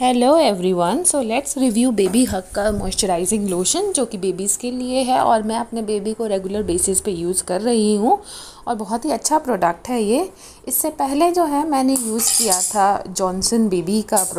hello everyone so let's review baby hug का moisturising lotion जो कि बेबीज़ के लिए है और मैं अपने बेबी को रेगुलर बेसिस पे यूज़ कर रही हूँ और बहुत ही अच्छा प्रोडक्ट है ये इससे पहले जो है मैंने यूज़ किया था जॉनसन बेबी का